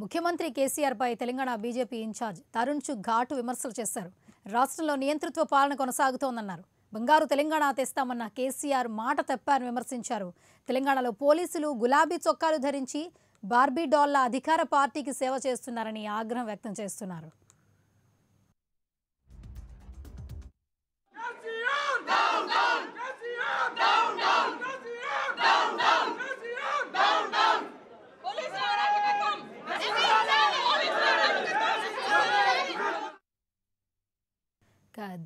ముఖ్యమంత్రి కేసీఆర్ పై Telangana BJP incharge Tarun Chugh ఘాటు విమర్శలు చేశారు రాష్ట్రంలో నియంతృత్వ పాలన కొనసాగుతోందన్నారు బంగారు తెలంగాణ తెస్తామన్న కేసీఆర్ మాట తప్పారని విమర్శించారు తెలంగాణలో పోలీసులు గులాబీ చొక్కాలు ధరించి బార్బీ డాల్ల అధికార పార్టీకి సేవ చేస్తున్నారని ఆగ్రహం వ్యక్తం చేస్తున్నారు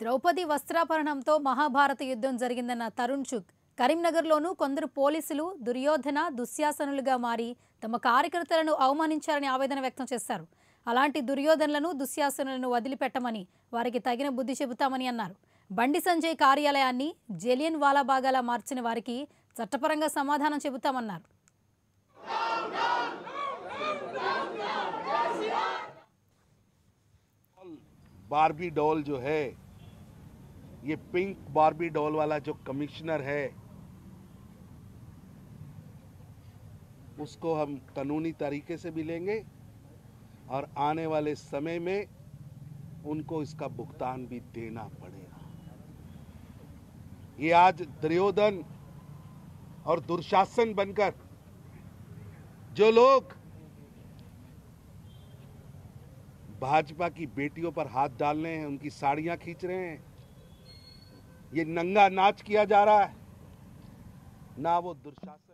ద్రౌపది వస్త్రాపరణంతో మహాభారత యుద్ధం జరిగిందన్న తరుణ్ చుక్ కరీంనగర్లోనూ కొందరు పోలీసులు దుర్యోధన దుశ్యాసనులుగా మారి తమ కార్యకర్తలను అవమానించారని ఆవేదన వ్యక్తం చేశారు అలాంటి దుర్యోధనలను దుశ్యాసనులను వదిలిపెట్టమని వారికి తగిన బుద్ధి చెబుతామని అన్నారు బండి సంజయ్ కార్యాలయాన్ని జలియన్ వాలాబాగాలా మార్చిన వారికి చట్టపరంగా సమాధానం చెబుతామన్నారు ये पिंक बारबी डॉल वाला जो कमिश्नर है उसको हम कानूनी तरीके से भी लेंगे और आने वाले समय में उनको इसका भुगतान भी देना पड़ेगा ये आज दुर्योधन और दुर्शासन बनकर जो लोग भाजपा की बेटियों पर हाथ डाल रहे हैं उनकी साड़ियां खींच रहे हैं ये नंगा नाच किया जा रहा है ना वो दुर्शासन